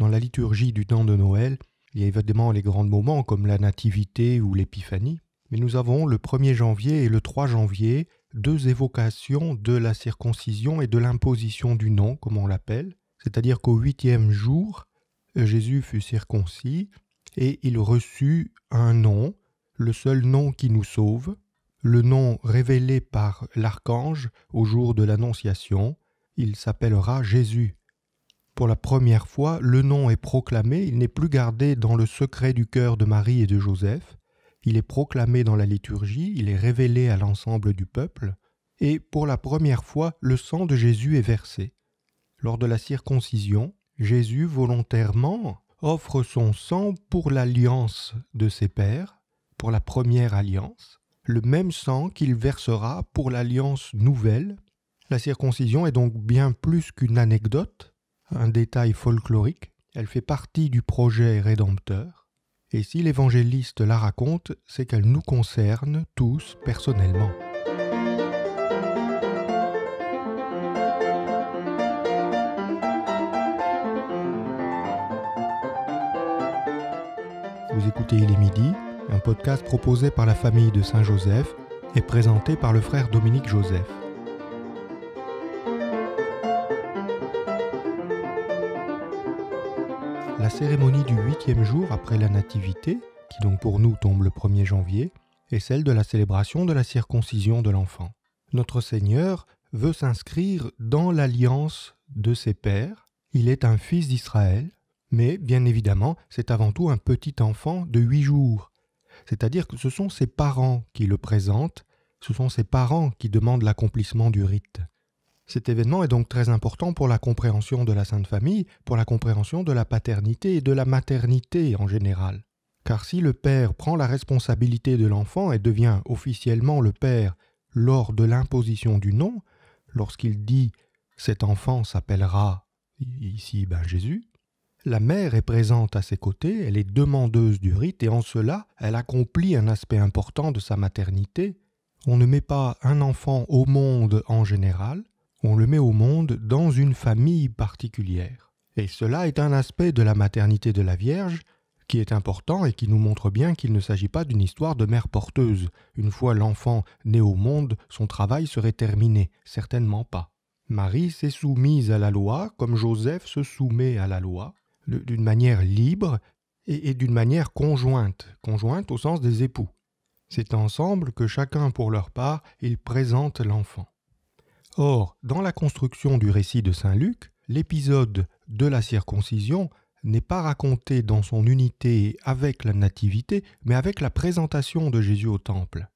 Dans la liturgie du temps de Noël, il y a évidemment les grands moments comme la Nativité ou l'Épiphanie, mais nous avons le 1er janvier et le 3 janvier deux évocations de la circoncision et de l'imposition du nom, comme on l'appelle, c'est-à-dire qu'au huitième jour, Jésus fut circoncis et il reçut un nom, le seul nom qui nous sauve, le nom révélé par l'archange au jour de l'Annonciation, il s'appellera Jésus. Pour la première fois, le nom est proclamé, il n'est plus gardé dans le secret du cœur de Marie et de Joseph, il est proclamé dans la liturgie, il est révélé à l'ensemble du peuple, et pour la première fois, le sang de Jésus est versé. Lors de la circoncision, Jésus volontairement offre son sang pour l'alliance de ses pères, pour la première alliance, le même sang qu'il versera pour l'alliance nouvelle. La circoncision est donc bien plus qu'une anecdote, un détail folklorique, elle fait partie du projet rédempteur, et si l'évangéliste la raconte, c'est qu'elle nous concerne tous personnellement. Vous écoutez Il est midi, un podcast proposé par la famille de Saint-Joseph et présenté par le frère Dominique Joseph. La cérémonie du huitième jour après la Nativité, qui donc pour nous tombe le 1er janvier, est celle de la célébration de la circoncision de l'enfant. Notre Seigneur veut s'inscrire dans l'alliance de ses pères. Il est un fils d'Israël, mais bien évidemment, c'est avant tout un petit enfant de huit jours. C'est-à-dire que ce sont ses parents qui le présentent, ce sont ses parents qui demandent l'accomplissement du rite. Cet événement est donc très important pour la compréhension de la Sainte Famille, pour la compréhension de la paternité et de la maternité en général. Car si le père prend la responsabilité de l'enfant et devient officiellement le père lors de l'imposition du nom, lorsqu'il dit cet enfant s'appellera ici ben Jésus, la mère est présente à ses côtés, elle est demandeuse du rite et en cela elle accomplit un aspect important de sa maternité. On ne met pas un enfant au monde en général, on le met au monde dans une famille particulière. Et cela est un aspect de la maternité de la Vierge qui est important et qui nous montre bien qu'il ne s'agit pas d'une histoire de mère porteuse. Une fois l'enfant né au monde, son travail serait terminé, certainement pas. Marie s'est soumise à la loi comme Joseph se soumet à la loi, d'une manière libre et, d'une manière conjointe, conjointe au sens des époux. C'est ensemble que chacun pour leur part, il présente l'enfant. Or, dans la construction du récit de Saint Luc, l'épisode de la circoncision n'est pas raconté dans son unité avec la nativité, mais avec la présentation de Jésus au temple.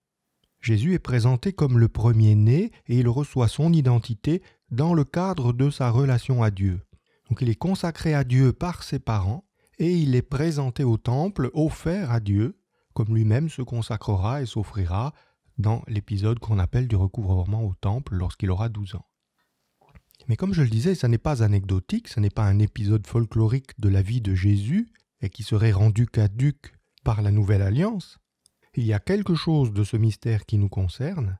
Jésus est présenté comme le premier-né et il reçoit son identité dans le cadre de sa relation à Dieu. Donc il est consacré à Dieu par ses parents et il est présenté au temple, offert à Dieu, comme lui-même se consacrera et s'offrira dans l'épisode qu'on appelle du recouvrement au temple lorsqu'il aura 12 ans. Mais comme je le disais, ça n'est pas anecdotique, ce n'est pas un épisode folklorique de la vie de Jésus et qui serait rendu caduc par la nouvelle alliance. Il y a quelque chose de ce mystère qui nous concerne,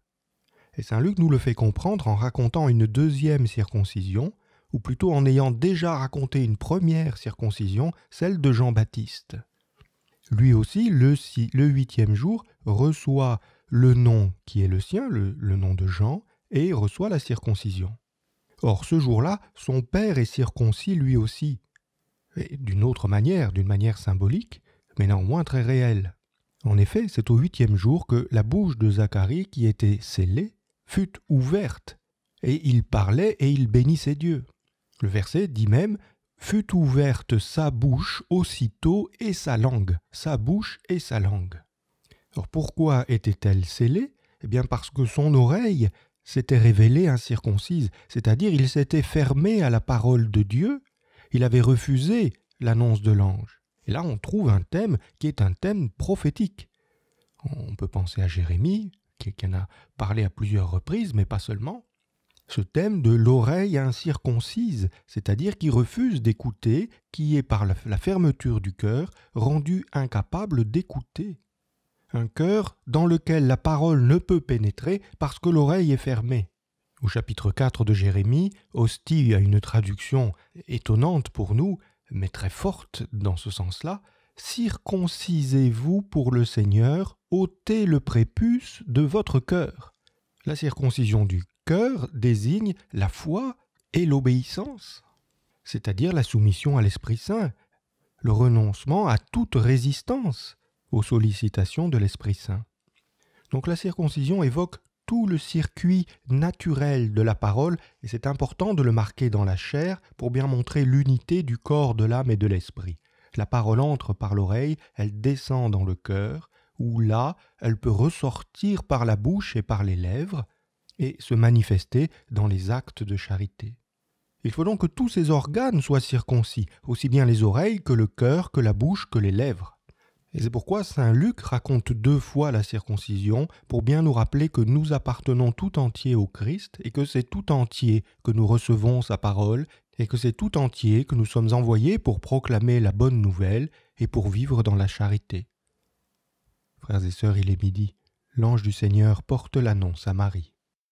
et Saint Luc nous le fait comprendre en racontant une deuxième circoncision, ou plutôt en ayant déjà raconté une première circoncision, celle de Jean-Baptiste lui aussi, le, huitième jour, reçoit le nom qui est le sien, le, nom de Jean, et reçoit la circoncision. Or, ce jour-là, son père est circoncis lui aussi, d'une autre manière, d'une manière symbolique, mais néanmoins très réelle. En effet, c'est au huitième jour que la bouche de Zacharie, qui était scellée, fut ouverte, et il parlait et il bénissait Dieu. Le verset dit même fut ouverte sa bouche aussitôt et sa langue, sa bouche et sa langue. Alors pourquoi était-elle scellée Eh bien parce que son oreille s'était révélée incirconcise, c'est-à-dire il s'était fermé à la parole de Dieu, il avait refusé l'annonce de l'ange. Et là on trouve un thème qui est un thème prophétique. On peut penser à Jérémie, qui en a parlé à plusieurs reprises, mais pas seulement ce thème de l'oreille incirconcise, c'est-à-dire qui refuse d'écouter, qui est par la fermeture du cœur rendu incapable d'écouter. Un cœur dans lequel la parole ne peut pénétrer parce que l'oreille est fermée. Au chapitre 4 de Jérémie, hostile à une traduction étonnante pour nous, mais très forte dans ce sens-là, Circoncisez-vous pour le Seigneur, ôtez le prépuce de votre cœur. La circoncision du cœur désigne la foi et l'obéissance, c'est-à-dire la soumission à l'Esprit Saint, le renoncement à toute résistance aux sollicitations de l'Esprit Saint. Donc la circoncision évoque tout le circuit naturel de la parole, et c'est important de le marquer dans la chair pour bien montrer l'unité du corps, de l'âme et de l'esprit. La parole entre par l'oreille, elle descend dans le cœur, où là, elle peut ressortir par la bouche et par les lèvres, et se manifester dans les actes de charité. Il faut donc que tous ces organes soient circoncis, aussi bien les oreilles que le cœur, que la bouche, que les lèvres. Et c'est pourquoi Saint Luc raconte deux fois la circoncision pour bien nous rappeler que nous appartenons tout entier au Christ et que c'est tout entier que nous recevons sa parole et que c'est tout entier que nous sommes envoyés pour proclamer la bonne nouvelle et pour vivre dans la charité. Frères et sœurs, il est midi. L'ange du Seigneur porte l'annonce à Marie.